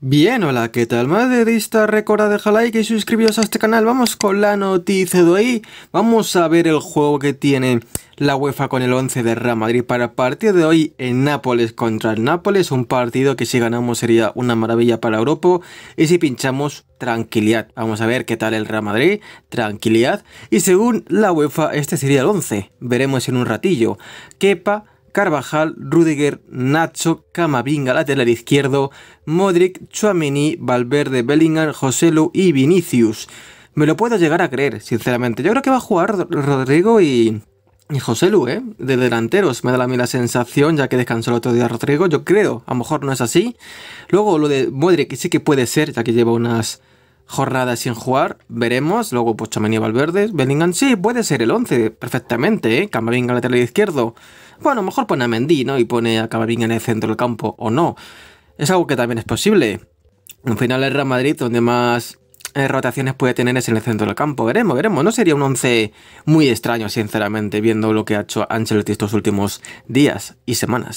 Bien, hola, ¿qué tal? esta recuerda dejar like y suscribiros a este canal. Vamos con la noticia de hoy. Vamos a ver el juego que tiene la UEFA con el 11 de Real Madrid para partir partido de hoy en Nápoles contra el Nápoles. Un partido que si ganamos sería una maravilla para Europa. Y si pinchamos, tranquilidad. Vamos a ver qué tal el Real Madrid, tranquilidad. Y según la UEFA, este sería el 11. Veremos en un ratillo. Kepa Carvajal, Rudiger, Nacho, Camavinga, lateral izquierdo, Modric, Chuamini, Valverde, Bellinger, Joselu y Vinicius. Me lo puedo llegar a creer, sinceramente. Yo creo que va a jugar Rodrigo y, y Joselu, ¿eh? De delanteros. Me da a mí la sensación, ya que descansó el otro día Rodrigo. Yo creo, a lo mejor no es así. Luego lo de Modric sí que puede ser, ya que lleva unas jornada sin jugar, veremos. Luego, pues y Valverde, Bellingham, sí, puede ser el 11 perfectamente, ¿eh? Camavinga lateral izquierdo. Bueno, mejor pone a Mendy, ¿no? Y pone a Camavinga en el centro del campo, o no. Es algo que también es posible. Al final, el Real Madrid, donde más eh, rotaciones puede tener es en el centro del campo. Veremos, veremos. No sería un 11 muy extraño, sinceramente, viendo lo que ha hecho Ancelotti estos últimos días y semanas.